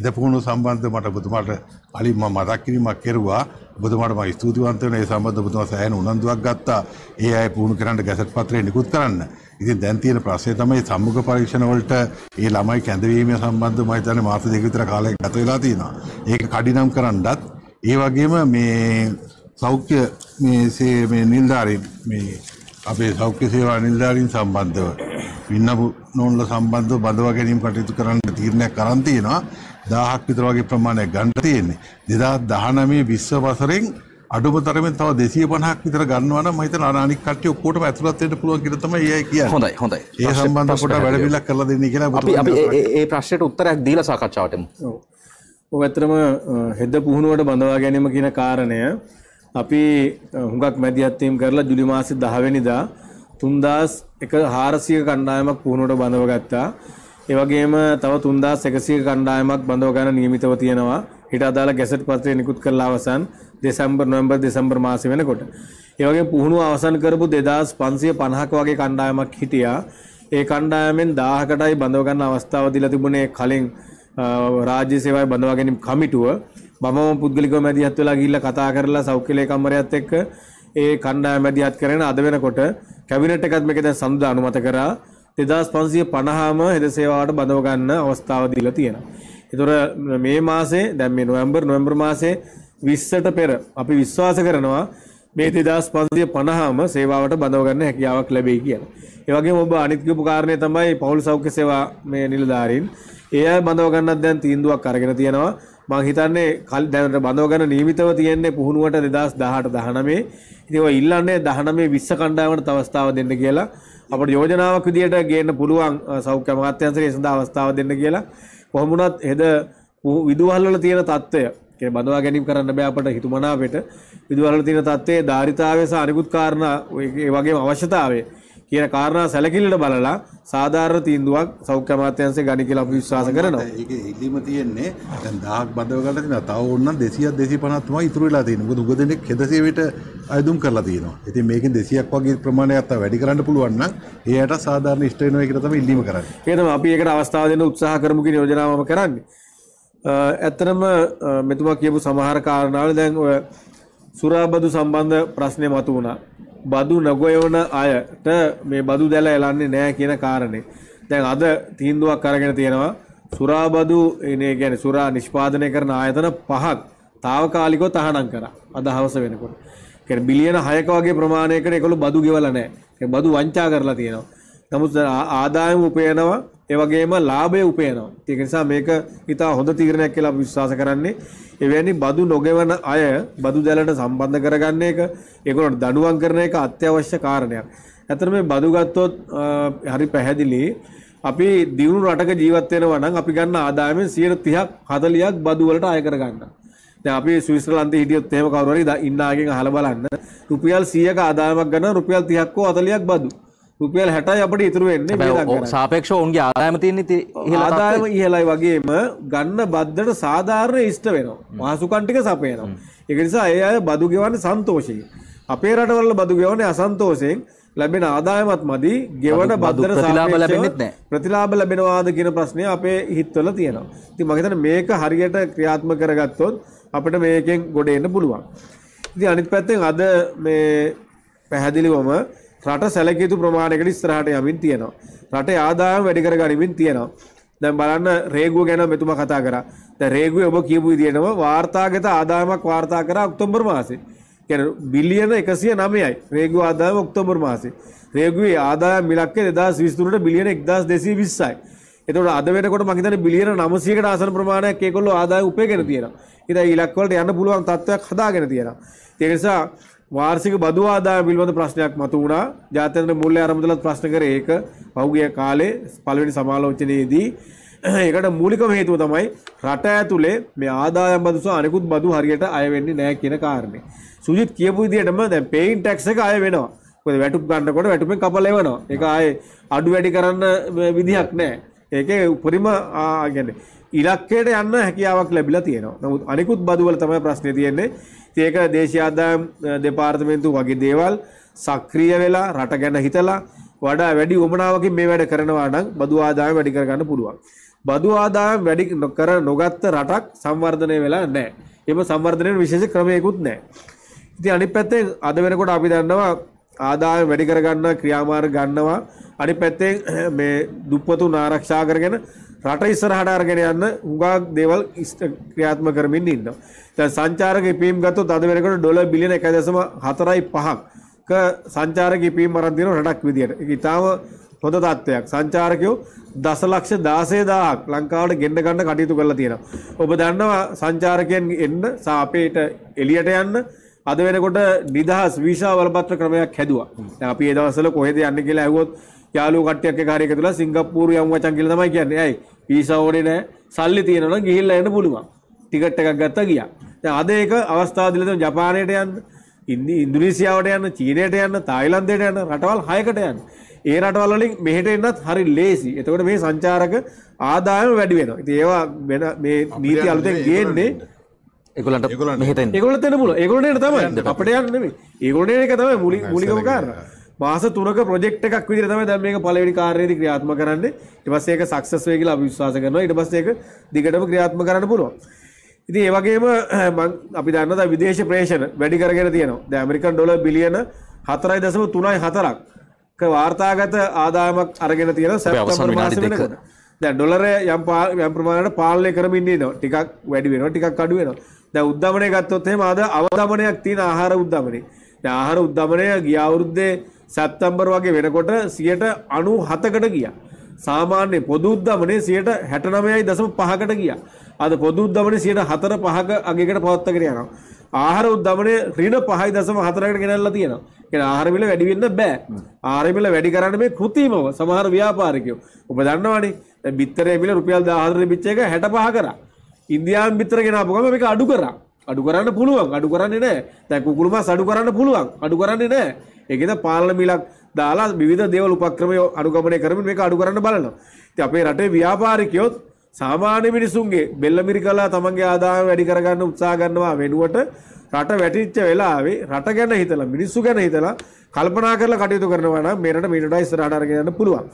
එදපුුණු සම්බන්ධ මට බතුමාට අලින් මතක් කිරීමක් කෙරුවා බතුමාට ම ස්තුතිවන්තවන ඒ සම්බන්ධ බතුම සෑන උනන්දුවක් ගත්තා ඒ අය පුහුණු කරන්නට ගැසට පත්‍රය නිකුත් කරන්න ඉතින් දැන්තියන ප්‍රශ්ය තමයි සම්මුඛ පරීක්ෂණවලට ඒ ළමයි කැඳවීම සම්බන්ධ මහිතන මාස දෙකවිතර කාලය ගත වෙලා තියෙනවා ඒක කඩිනම් කරන්නත් ඒ වගේම මේ සෞඛ්‍ය මේ නිල්ධාරීන් මේ අපේ සෞඛ්‍ය සේවා නිල්ධාරීන් සම්බන්ධව ඉන්නපු නෝන්ල සම්බන්ධව බඳවා ගැනීම කටයුතු කරන්න තීරණයක් කරන් තියෙනවා දාහක් විතර වගේ ප්‍රමාණයක් ගන්න තියෙන්නේ දෙදා දහනමේ විශ්ව වසරෙන් අඩුම තරමෙන් තව 250ක් විතර ගන්නවා නම් මම හිතනවා අනික් කට්ටිය ඔක්කොටම ඇතුළත් වෙන්න පුළුවන් කියලා තමයි ඒ කියන්නේ. හොඳයි හොඳයි. ඒ සම්බන්ධව පොඩ වැඩපිළිවෙලක් කරලා දෙන්න කියලා අපි අපි ඒ ප්‍රශ්නෙට උත්තරයක් දීලා සාකච්ඡාවටමු. ඔව්. ඔව් ඇත්තටම හෙද පුහුණුවට බඳවා ගැනීම කියන කාරණය අපි හුඟක් මැදිහත්වීම් කරලා ජුලි මාසේ 10 වෙනිදා 3000 එක හාරසිය කණ්ඩායමක් පුහුණුවට බඳව ගත්තා. ඒවගේම තව තුන්දස් එකසිය කණ්ඩායමක් බඳව ගන්න නියමිතව තියෙනවා. හිට අදාළ ගැසට් පත්‍රය නිකුත් කරලා අවසන් දෙසැම්බර් නොවැම්බර් දෙසැම්බර් මාසෙ වෙනකොට. ඒ වගේ පුහුණුව අවසන් කරපු 2550ක වගේ කණ්ඩායමක් හිටියා. ඒ කණ්ඩායමෙන් 1000කටයි බඳව ගන්න අවස්ථාව දීලා තිබුණේ කලින් රාජ්‍ය සේවය බඳවා ගැනීම කමිටුව. මමම පුද්ගලිකව මැදිහත් වෙලා ගිහිල්ලා කතා කරලා සෞඛ්‍ය ලේකම්වරයාත් එක්ක ඒ කණ්ඩායම මැදිහත් කරගෙන අද වෙනකොට කැබිනට් එකත් මේක දැන් සඳුදා අනුමත කරා 2550ම හෙද සේවාවට බඳව ගන්න අවස්ථාව දීලා තියෙනවා. ඒතොර මේ මාසේ දැන් මේ නොවැම්බර් නොවැම්බර් මාසේ 20ට පෙර අපි විශ්වාස කරනවා මේ 2550ම සේවාවට බඳව ගන්න හැකියාවක් ලැබෙයි කියලා. ඒවගේ ඔබ අනිත්කපු කාරණය තමයි පවුල් සෞඛ්‍ය සේවා මේ නිලධාරීන් ඒ අය බඳවගන්නත් දැන් තීන්දුවක් අරගෙන තියෙනවා මං හිතන්නේ කල් දැනට බඳවගන්න නියමිතව තියෙන්නේ පුහුණුවට දෙදස් දහට දහනමේ ඉතිව ඉල්ලන්නේ දහනමේ විස්ස කණ්ඩාවට අවස්ථාව දෙන්න කියලා අපට යෝජනාවක් විදියට ගේන්න පුළුවන් සෞඛ්‍ය අමාත්‍යන්සරේ සඳහා අවස්ථාව දෙන්න කියලා කොහොමුණත් හෙද විදුහල්වල තියෙන තත්ත්වය කියන බඳවා ගැනීම කරන්න බෑ අපට හිතුමනාපෙට විදුහල්වල තියෙන තත්ත්වයේ ධාරිතාවය සහ අනිකුත් කාරණා ඒ වගේම අවශ්‍යතාවය කියන කාරණා සැලකිල්ලට බලලා සාධාරණ තීන්දුවක් සෞඛ්‍ය අමාත්‍යාංශය ගනි කියලා අපි විශ්වාස කරනවා. ඒක ඉල්ලීම තියෙන්නේ දැන් 1000ක් බඳව ගන්න තියෙනවා. තව ඕනනම් 200ක් 250ක් තමයි ඉතුරු වෙලා තියෙන්නේ. මොකද උග දෙනෙක් 100 වෙට අයදුම් කරලා තියෙනවා. ඉතින් මේකෙන් 200ක් වගේ ප්‍රමාණයක් තව වැඩි කරන්න පුළුවන් නම් එයාට සාධාරණ ඉෂ්ට වෙනවා කියලා තමයි ඉල්ලීම කරන්නේ. ඒක තමයි අපි ඒකට අවස්ථාව දෙන්න උත්සාහ කරමු කියන යෝජනාවම කරන්නේ. ඇත්තටම මෙතුමා කියපු සමහර කාරණාවල දැන් ඔය සුරාබදු සම්බන්ධ ප්‍රශ්නේ මතු වුණා. බදු නගොයවන අයට මේ බදු දැල එලන්නේ නෑ කියන කාරණේ. දැන් අද තීන්දුවක් අරගෙන තියෙනවා සුරාබදු එනේ කියන්නේ සුරා නිෂ්පාදනය කරන ආයතන පහක් తాවකාලිකව තහනම් කරා. අද හවස වෙනකොට. කියන්නේ බිලියන 6ක වගේ ප්‍රමාණයකට ඒගොල්ලෝ බදු ගෙවලා නෑ. ඒ බදු වංචා කරලා තියෙනවා. නමුත් ආදායම උපයනවා ඒවගේම ලාභය උපයනවා. ඒක නිසා මේක ඉතා හොඳ තීරණයක් කියලා විශ්වාස කරන්නේ. එවැනි බදු නොගෙවන අය බදු දැලට සම්බන්ධ කරගන්න එක ඒගොල්ලන්ට දඬුවම් කරන එක අත්‍යවශ්‍ය කාරණයක්. ඇත්තට මේ බදු ගත්තොත් හරි පැහැදිලි. අපි දියුණු රටක ජීවත් වෙනවා නම් අපි ගන්න ආදායමෙන් 30ක් 40ක් බදු වලට අය කරගන්නවා. දැන් අපි ස්විස්තරලන්තේ හිටියොත් එහෙම කවුරු හරි ඉන්න ආගෙන් අහලා බලන්න රුපියල් 100ක ආදායමක් ගන්න රුපියල් 30ක් හෝ 40ක් බදු. රුපියල් හැටයි අපට ඉතුරු වෙන්නේ සාපේක්ෂ ඔවුන්ගේ ආදායම තියෙන ආදායම ඉහලයි වගේම ගන්න බද්ධට සාධාරණය ඉෂ්ට වෙනවා මාසුකන්ටික සපයනවා එක නිසා ඒ අය බදු ගෙවන්නේ සන්තෝෂයෙන් අපේ රටවල බදු ගෙවන්නේ අසන්තෝෂයෙන් ලැබෙන ආදායමත් මදි ගෙවන බද්දර සලාභ ලැබෙනෙත් නෑ ප්‍රතිලාභ ලැබෙනවාද කියන ප්‍රශ්නය අපේ හිත්වල තියෙනවා. ඉතින් මම හිතන්නේ මේක හරියට ක්‍රියාත්මක කරගත්තොත් අපිට මේකෙන් ගොඩ එන්න පුළුවන්. ඉතින් අනිත් පැත්තෙන් අද මේ පැහැදිලිවම රට සැලකිය යුතු ප්‍රමාණයකට ඉස්සරහට යමින් තියෙනවා. රටේ ආදායම වැඩි කර ගනිමින් තියෙනවා. දැන් බලන්න රේගුව ගැන මෙතුමා කතා කරා. දැන් රේගුවේ ඔබ කියපු විදිහටම වාර්තාගත ආදායමක් වාර්තා කරා ඔක්තෝබර් මාසේ. කියන්නේ බිලියන 109යි රේගුව ආදායම ඔක්තෝබර් මාසේ. රේගුවේ ආදායම් ඉලක්කය 2023ට බිලියන 1220යි. එතකොට අද වෙනකොට මම හිතන්නේ බිලියන 900කට ආසන ප්‍රමාණයක් ඒගොල්ලෝ ආදායම් උපයගෙන තියෙනවා. ඉතින් ඉලක්ක වලට යන්න පුළුවන් තත්ත්වයක් හදාගෙන තියෙනවා. ඒ නිසා වාර්සික බදු ආදායම පිළිබඳ ප්‍රශ්නයක් මතු වුණා. ජාත්‍යන්තර මුල්‍ය ආරම්භදලත් ප්‍රශ්න කරේ ඒක පහුගිය කාලේ පළවෙනි සමාලෝචනයේදී ඒකට මූලිකම හේතුව තමයි රට ඇතුලේ මේ ආදායම් බදු සහ අනිකුත් බදු හරියට අය වෙන්නේ නැහැ කියන කාරණේ. සුජිත් කියපු විදිහටම දැන් පේයින් ටැක්ස් එක අය වෙනවා. මොකද වැටුප් ගන්නකොට වැටුපෙන් කපලා එවනවා. ඒක ආයේ අඩු වැඩි කරන්න විදිහක් නැහැ. ඒකේ උපරිම يعني ඉලක්කයට යන්න හැකියාවක් ලැබිලා තියෙනවා. නමුත් අනිකුත් බදවල තමයි ප්‍රශ්නේ තියෙන්නේ. ඒක දේශීය ආදායම් දෙපාර්තමේන්තුව වගේ දේවල් සක්‍රිය වෙලා රට ගැන හිතලා වඩා වැඩි උමනාවකින් මේ වැඩ කරනවා නම් බදු ආදායම වැඩි කරගන්න පුළුවන්. බදු ආදායම් වැඩි කර නොගත්ත රටක් සංවර්ධනය වෙලා නැහැ. එම සංවර්ධනයේ විශේෂ ක්‍රමයකුත් නැහැ. ඉතින් අනිත් පැත්තෙන් අද වෙනකොට අපි දන්නවා ආදායම් වැඩි කරගන්න ක්‍රියාමාර්ග ගන්නවා අනිත් පැත්තෙන් මේ දුප්පතුන් ආරක්ෂා කරගෙන රට ඉස්සරහට අරගෙන යන්න හුඟක් දේවල් ඉස්ට ක්‍රියාත්ම කරමින් ඉන්නවා. දැන් සංචාරක ඉපීම් ගත්තොත් අද වෙනකොට ඩොලර් බිලියන 1.45ක් ක සංචාරක ඉපීම් අරන් දෙන රටක් විදියට. ඒක ඊටාම හොඳ තත්ත්වයක් සංචාරකයෝ දසලක්ෂ දාසේදාහක් ලංකාවට ගෙන්ඩ ගන්න කටයුතු කරලා තියෙනවා. ඔබ දන්නවා සංචාරකයන් එන්න සාපේට එලියට යන්න අද වෙනකොට නිදහස් වීසා වලපත්‍ර ක්‍රමයක් හැදුවා. දැන් අපි ඒ දවස්වල කොහෙද යන්නේ කියලා ඇහුවොත් යාලු කට්ටියක් එක හරි එකතු වෙලා සිංගප්පූරු යමු මචං කියලා තමයි කියන්නේ. ඇයි? වීසා ඕනේ නැහැ. සල්ලි තියෙනවා නම් ගිහිල්ලා එන්න පුළුවන්. ටිකට් එකක් ගත්තා ගියා. දැන් අද ඒක අවස්ථාව දීලා තියෙනවා ජපානයට යන්න, ඉන්දුනීසියාවට යන්න, චීනයට යන්න, තායිලන්තයට යන්න රටවල් 6කට යන්න. ඒ රටවල් වලින් මෙහෙට එන්නත් හරි ලේසි. එතකොට මේ සංචාරක ආදායම වැඩි වෙනවා. ඉතින් ඒවා වෙන මේ නීති අලුතෙන් ගේන්නේ ඒගොල්ලන්ට ඒගොල්ලන්ට මෙහෙට එන්න. ඒගොල්ලන්ට එන්න පුළුවන්. ඒගොල්ලන්ට එන්න තමයි. අපිට යන්න නෙමෙයි. ඒගොල්ලන්ට එන එක තමයි මූලිකම කාරණා. මාස තුනක ප්‍රජෙක්් එකක් විදිර තමයි දැන් මේක පළවෙනි කාර්යයේදී ක්‍රියාත්මක කරන්න. ඊට පස්සේ ඒක සක්සස් වෙයි කියලා අපි විශ්වාස කරනවා. ඊට පස්සේ ඒක දිගටම ක්‍රියාත්මක කරන්න පුළුවන්. ඉතින් ඒ වගේම මම අපි දන්නවා දැන් විදේශ ප්‍රේෂණ වැඩි කරගෙන තියෙනවා. දැන් ඇමරිකන් ඩොලර් බිලියන 4.34ක් ක වාර්තාගත ආදායමක් අරගෙන තියෙන සැප්තැම්බර් මාසෙ වෙනකොට. දැන් ඩොලරය යම් යම් ප්‍රමාණයට පාලනය කරමින් ඉන්නවා. ටිකක් වැඩි වෙනවා, ටිකක් අඩු වෙනවා. දැන් උද්දමනය ගත්තොත් එහෙම අද අවදමනයක් තියෙන ආහාර උද්දමනේ. දැන් ආහාර උද්දමනය ගිය අවුරුද්දේ සැත්තම්බර් වගේ වෙනකොට සියට අනු හතකට ගිය. සාමාන්‍ය පොදුද්දමනේ සියට හැටනමයයි දසම පහකට ගිය. අද පොදුද්දමන සියට හතර පහක අගේකට පවත්තකර යනවා. ආහර උද්දමනය ක්‍රීඩ පහයි දසම හතරකට ගෙනල්ලා තියෙනවා. එන ආහාරමිල වැඩිවෙන්න බෑ. ආහාරමිල වැඩි කරන්න මේ කෘතිමව සමහර ව්‍යාපාරිකයෝ. ඔබ දන්නවනේ දැන් බිත්තරේ මිල රුපියල් 14000 බිච් එක 65 කරා. ඉන්දියාවෙන් බිත්තර ගෙනාපු ගමන් මේක අඩු කරා. අඩු කරන්න පුළුවන්. අඩු කරන්නේ නැහැ. දැන් කුකුළු මාස් අඩු කරන්න පුළුවන්. අඩු කරන්නේ නැහැ. ඒකද පාලන මිලක් දාලා විවිධ දේවල් උපක්‍රම අනුගමනය කරමින් මේක අඩු කරන්න බලනවා. ඉතින් අපේ රටේ ව්‍යාපාරිකයොත් සාමාන්‍ය මිනිසුන්ගේ බෙල්ලමිරි කලා තමන්ගේ ආදායම වැඩි කරගන්න උත්සාහ ගන්නවා වෙනුවට රට වැටිච්ච වෙලාවේ රට ගැන හිතලා මිනිස්සු ගැන හිතලා කල්පනා කරලා කටයුතු කරනවා නම් මේ රට මිනිටයි ඉස්සරහට අරගෙන යන්න පුළුවන්.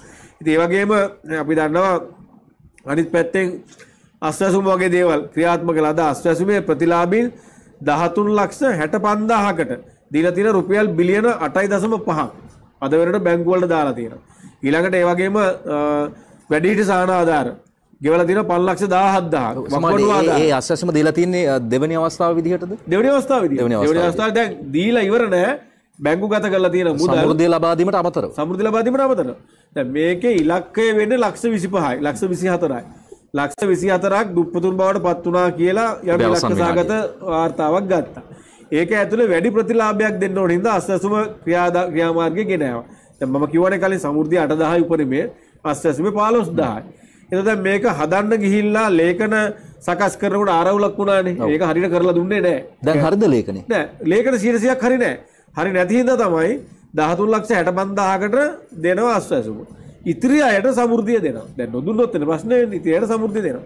ඉතින් ඒ වගේම අපි දන්නවා අනිත් පැත්තෙන් අස්වැසුම් වගේ දේවල් ක්‍රියාත්මක ලද අස්වැසුමේ ප්‍රතිලාභීන් 13 ලක්ෂ 65000කට දීලා තියෙන රුපියල් බිලියන 8.5ක් අද වෙනකොට බැංකු වලට දාලා තියෙනවා. ඊළඟට ඒ වගේම වැඩිහිටි සාහන ආධාර ගෙවල දින පල්ලක්ෂ දාහත්දාහ ඒ අස්සම දීලා තින්නේ දෙවනි අවස්ථාව විදිහටද දෙවනි අවස්ථාව දෙවනි අවස්ථාව දැන් දීලා ඉවර නෑ බැංකු ගත කරලා තියෙන මුදල් සමෘද්ධිය ලබා දීමට අමතරව සමෘද්ධිය ලබා දීමට අමතරව දැන් මේකේ ඉලක්කය වෙන්නේ ලක්ෂ 25යි ලක්ෂ 24යි ලක්ෂ 24ක් දුප්පතුන් බවට පත් වුණා කියලා යම් ඉලක්ක සාගත වාර්තාවක් ගත්තා ඒක ඇතුළ වැඩි ප්‍රතිලාභයක් දෙන්න ඕනින්ද අස්සසුම ක්‍රියාද ක්‍රියාමාර්ගය ගෙනවා. දැන් මම කියවනේ කලින් සමෘද්ධිය 8000 උපරිමයේ අස්සසුම 15000යි. එතකොට මේක හදන්න ගිහිල්ලා ලේඛන සකස් කරනකොට ආරවුලක් වුණානේ. ඒක හරියට කරලා දුන්නේ නැහැ. දැන් හරිද ලේඛනේ? නෑ. ලේඛන 100ක් හරි නෑ. හරි නැති හින්දා තමයි 13 ලක්ෂ 65000කට දෙනවා අස්සසුම. ඉතිරි අයට සමුෘතිය දෙන දැ නොදුන්නොත්තන ප්‍රශ්නය ඉතියට සමුෘති දෙන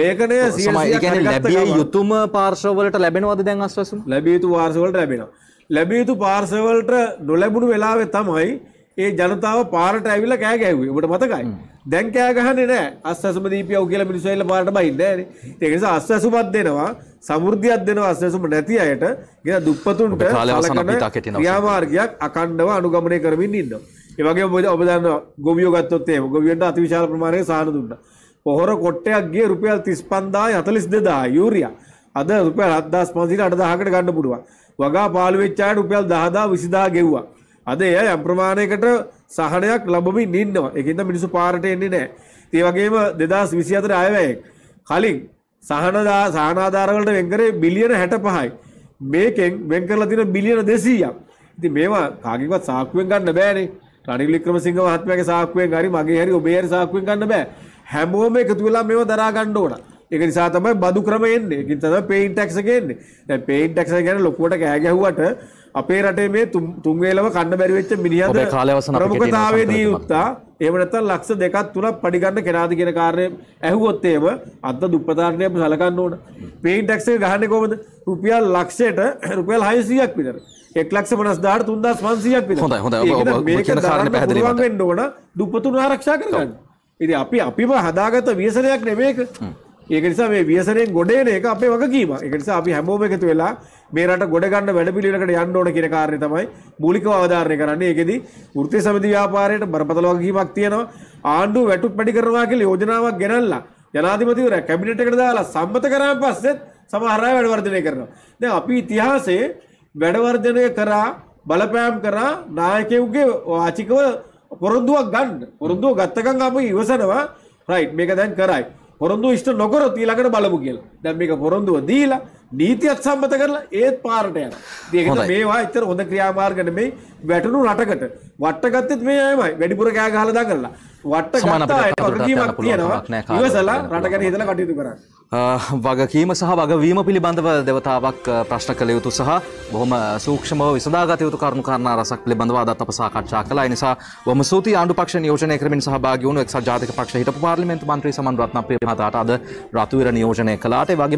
ලේකනය ලැබිය යුතුම පාර්ශවලට ලැබෙනවද දැන් අස්වසු ලැබියතු වාර්සවලට ලැබෙන ලැබියතු පාර්සවලට නොලැබුණු වෙලාවෙ තමයි ඒ ජනතාව පාරට ඇවිල කෑ ගැවේ ට මතකයි දැන් කෑගහන නෑ අස්සම දීපියව කියල මිනිසයිල පාට බයින්න ඒකෙස අස්සසුමත් දෙනවා සමුෘද්ධියත් දෙන අස්සසුම නැති අයට ගෙන දුප්පතුන්ට යාමාර්ගයක් අකණ්ඩව අනුගමනය කරමින් ඉන්නවා. ඒවගේ ඔබ ඔබදන්න ගොවියෝ ගත්තොත්තේ ගොවියට අතිවිශාල ප්‍රමාණය සාහන දුන්න පොහොර කොට්ටයක්ගේ රුපියල් තිස් පන්දා අතලිස් දෙදා යුරිය අද රුපියල් අදස් පන්සිට අටදාහකට ගන්න පුඩුවන් වගා පාලුවෙච්චාට රුපියල් දහදා විසිදා ගෙව්වා අද එය යම්ප්‍රමාණයකට සහනයක් ලබමින් ඉන්නවා එකද මිනිසු පාරට එන්නේ නෑ ඒ වගේම දෙදස් විසි අතර අයවැයෙක් කලින් සහනදා සහනාධාරවලට වෙන්කරේ බිලියන හැට පහයි මේකෙන් වෙන් කරලා තින බිලියන දෙසීයක් ඉති මේවා කාගිවත් සාක්කුවෙන් ගන්න බෑනේ රනිල් වික්‍රමසිංහ මහත්මයාගේ සාක්කුවෙන් හරි මගේ හරි ඔබේ හරි සාක්කුවෙන් ගන්න බෑ. හැමෝම එකතු වෙලා මේව දරා ගන්න ඕන. ඒක නිසා තමයි බදු ක්‍රම එන්නේ. ඒකින් තමයි පේයින් ටැක්ස් එක එන්නේ. දැන් පේයින් ටැක්ස් එක ගැන ලොකුවට කෑ ගැහුවට අපේ රටේ මේ තුන් වේලව කන්න බැරි වෙච්ච මිනිහද ප්‍රමුඛතාවයේදී යුක්තා එහෙම නැත්නම් ලක්ෂ දෙකක් තුනක් පඩි ගන්න කෙනාද කියන කාර්යය ඇහුවොත් එහෙම අද දුප්පතාර්ණය අපි සලකන්න ඕන. පේයින් ටැක්ස් එක ගහන්නේ කොහොමද? රුපියල් ලක්ෂයට රුපියල් 600ක් විතර. එක්ලක්ෂ පනස් දාට තුන්දස් පන්සියක් හොඳ හොඳ රුවන්ෙන් ඕන දුපතුන් ආරක්ෂා කරගන්න ඉති අපි අපිම හදාගත වියසනයක් නෙමේක ඒක නිසා මේ වියසනයෙන් ගොඩේන එක අපේ වගකීම එක නිසා අපි හැමෝම එකතු වෙලා මේ රට ගොඩ ගන්න වැඩ පිළිවෙලකට යන්න ඕන කියන කාරණේ තමයි මූලිකව අවධාරණය කරන්නේ ඒකෙදි වෘත්ති සමිති ව්‍යාපාරයට බරපතල වගකීමක් තියෙනවා ආණ්ඩුව වැටුප් පැටි කරනවා කියලා යෝජනාවක් ගෙනල්ලා ජනාධිපතිවරයා කැබිනට් එකට දාලා සම්මත කරාන් පස්සෙත් සමහර අය වැඩ වර්ධනය කරනවා දැන් අපි ඉතිහාසයේ වැඩවර්ධනය කරා බලපෑම් කරා නායකයවගේ වාචිකව පොරොන්දුවක් ගන්න පොරොන්දුව ගත්තකං අප ඉවසනවා රයිට් මේක දැන් කරයි පොරොන්දු ෂ්ට නොකර තීලකට බලමු කියල දැම් මේක පොරොන්දුව දීලා නීතියක් සම්බත කරලා ඒත් පාරට යන දෙකට මේවා එතර හොඳ ක්‍රියාමාර්ගන මේ වැටනු රටකට වට්ටගත්තෙත් මේ අයමයි වැඩිපුර කෑ ගහලා දඟලලා වට්ට ගන්නවා ඉවසලා රටකට හිතලා කටයුතු කරන්න වගකීම සහ වගවීම පිළිබඳව දෙවතාවක් ප්‍රශ්න කළ යුතු සහ බොහොම සූක්ෂමව විසදාගත යුතු කරුණු කාරණා රසක් පිළිබඳව අදත් අප සාකච්ඡා කළා ඒ නිසා බොහොම සූති ආණ්ඩු පක්ෂ නියෝජනය කරමින් සහභාගී වුණු එක්සත් ජාතික පක්ෂ හිටපු පාර්ලිමේන්තු මන්ත්‍රී සමන් රත්නප්‍රිය මහතාට අද රතු විර නියෝජනය කළාට ඒ වගේම